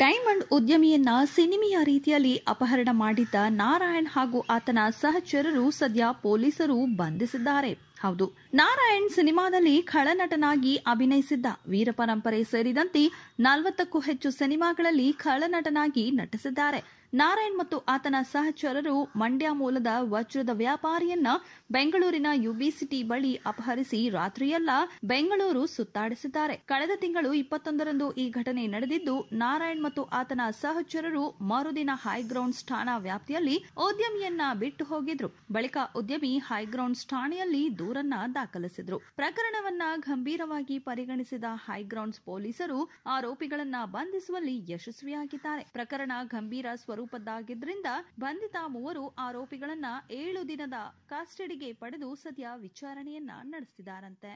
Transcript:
diamond ಉದ್ಯಮಿಯನ್ನ ಸಿನಿಮೆಯ ರೀತಿಯಲ್ಲಿ ಅಪಹರಣ ಮಾಡಿದ್ದ ನಾರಾಯಣ್ ಹಾಗೂ ಆತನ ಸಹಚರರು ಸದ್ಯ ಪೊಲೀಸರು ಬಂಧಿಸಿದ್ದಾರೆ ಹೌದು ನಾರಾಯಣ್ ಸಿನಿಮಾದಲ್ಲಿ ಖಳನಟನಾಗಿ ಅಭಿನಯಿಸಿದ್ದ ವೀರಪರಂಪರೆ ಸೇರಿದಂತೆ ನಲವತ್ತಕ್ಕೂ ಹೆಚ್ಚು ಸಿನಿಮಾಗಳಲ್ಲಿ ಖಳನಟನಾಗಿ ನಟಿಸಿದ್ದಾರೆ ನಾರಾಯಣ್ ಮತ್ತು ಆತನ ಸಹಚರರು ಮಂಡ್ಯ ಮೂಲದ ವಜ್ರದ ವ್ಯಾಪಾರಿಯನ್ನ ಬೆಂಗಳೂರಿನ ಯುಬಿಸಿಟಿ ಬಳಿ ಅಪಹರಿಸಿ ರಾತ್ರಿಯೆಲ್ಲ ಬೆಂಗಳೂರು ಸುತ್ತಾಡಿಸಿದ್ದಾರೆ ಕಳೆದ ತಿಂಗಳು ಇಪ್ಪತ್ತೊಂದರಂದು ಈ ಘಟನೆ ನಡೆದಿದ್ದು ನಾರಾಯಣ್ ಮತ್ತು ಆತನ ಸಹಚರರು ಮರುದಿನ ಹೈಗ್ರೌಂಡ್ ಠಾಣಾ ವ್ಯಾಪ್ತಿಯಲ್ಲಿ ಉದ್ಯಮಿಯನ್ನ ಬಿಟ್ಟು ಹೋಗಿದ್ರು ಬಳಿಕ ಉದ್ಯಮಿ ಹೈಗ್ರೌಂಡ್ ಠಾಣೆಯಲ್ಲಿ ದೂರು ದೂರನ್ನ ದಾಖಲಿಸಿದ್ರು ಪ್ರಕರಣವನ್ನ ಗಂಭೀರವಾಗಿ ಪರಿಗಣಿಸಿದ ಹೈಗ್ರೌಂಡ್ಸ್ ಪೊಲೀಸರು ಆರೋಪಿಗಳನ್ನ ಬಂಧಿಸುವಲ್ಲಿ ಯಶಸ್ವಿಯಾಗಿದ್ದಾರೆ ಪ್ರಕರಣ ಗಂಭೀರ ಸ್ವರೂಪದ್ದಾಗಿದ್ದರಿಂದ ಬಂಧಿತ ಮೂವರು ಆರೋಪಿಗಳನ್ನ ಏಳು ದಿನದ ಕಸ್ಟಡಿಗೆ ಪಡೆದು ಸದ್ಯ ವಿಚಾರಣೆಯನ್ನ ನಡೆಸಿದ್ದಾರಂತೆ